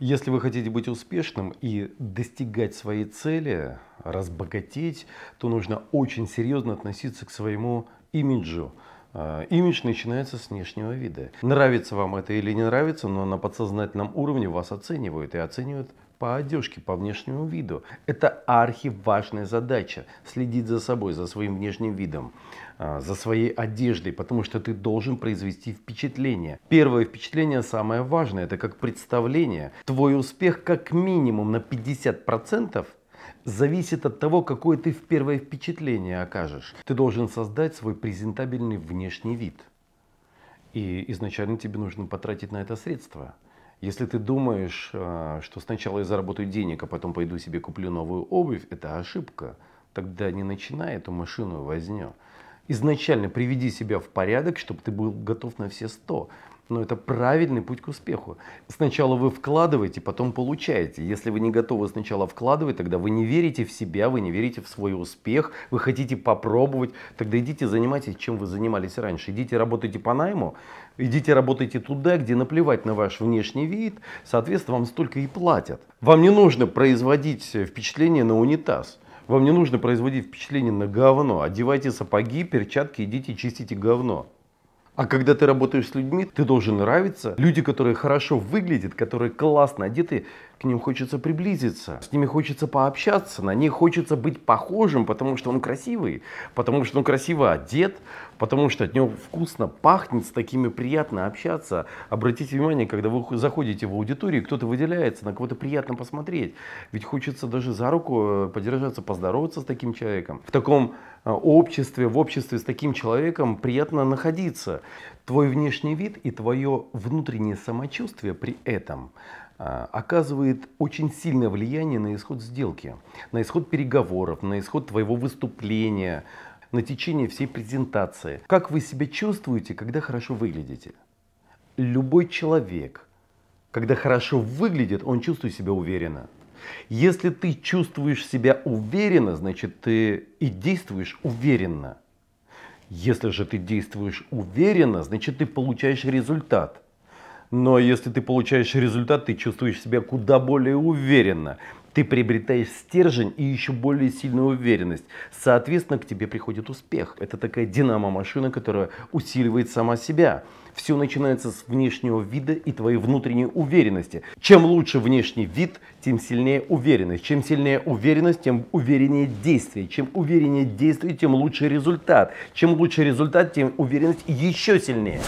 Если вы хотите быть успешным и достигать своей цели, разбогатеть, то нужно очень серьезно относиться к своему имиджу. А, имидж начинается с внешнего вида. Нравится вам это или не нравится, но на подсознательном уровне вас оценивают и оценивают по одежке, по внешнему виду. Это архиважная задача – следить за собой, за своим внешним видом, а, за своей одеждой, потому что ты должен произвести впечатление. Первое впечатление самое важное – это как представление. Твой успех как минимум на 50% зависит от того, какое ты в первое впечатление окажешь. Ты должен создать свой презентабельный внешний вид. И изначально тебе нужно потратить на это средства. Если ты думаешь, э, что сначала я заработаю денег, а потом пойду себе куплю новую обувь, это ошибка. Тогда не начинай эту машину возню. Изначально приведи себя в порядок, чтобы ты был готов на все сто но это правильный путь к успеху. Сначала вы вкладываете, потом получаете. Если вы не готовы сначала вкладывать, тогда вы не верите в себя, вы не верите в свой успех, вы хотите попробовать, тогда идите занимайтесь, чем вы занимались раньше. Идите работайте по найму, идите работайте туда, где наплевать на ваш внешний вид, соответственно, вам столько и платят. Вам не нужно производить впечатление на унитаз. Вам не нужно производить впечатление на говно. Одевайте сапоги, перчатки, идите чистите говно. А когда ты работаешь с людьми, ты должен нравиться. Люди, которые хорошо выглядят, которые классно одеты, к ним хочется приблизиться, с ними хочется пообщаться, на них хочется быть похожим, потому что он красивый, потому что он красиво одет, потому что от него вкусно пахнет, с такими приятно общаться. Обратите внимание, когда вы заходите в аудиторию, кто-то выделяется, на кого-то приятно посмотреть. Ведь хочется даже за руку э, подержаться, поздороваться с таким человеком. В таком э, обществе, в обществе с таким человеком приятно находиться. Твой внешний вид и твое внутреннее самочувствие при этом а, оказывает очень сильное влияние на исход сделки, на исход переговоров, на исход твоего выступления, на течение всей презентации. Как вы себя чувствуете, когда хорошо выглядите? Любой человек, когда хорошо выглядит, он чувствует себя уверенно. Если ты чувствуешь себя уверенно, значит ты и действуешь уверенно. Если же ты действуешь уверенно, значит ты получаешь результат – но если ты получаешь результат, ты чувствуешь себя куда более уверенно. Ты приобретаешь стержень и еще более сильную уверенность. Соответственно, к тебе приходит успех. Это такая динамо-машина, которая усиливает сама себя. Все начинается с внешнего вида и твоей внутренней уверенности. Чем лучше внешний вид, тем сильнее уверенность. Чем сильнее уверенность, тем увереннее действие. Чем увереннее действие, тем лучше результат. Чем лучше результат, тем уверенность еще сильнее.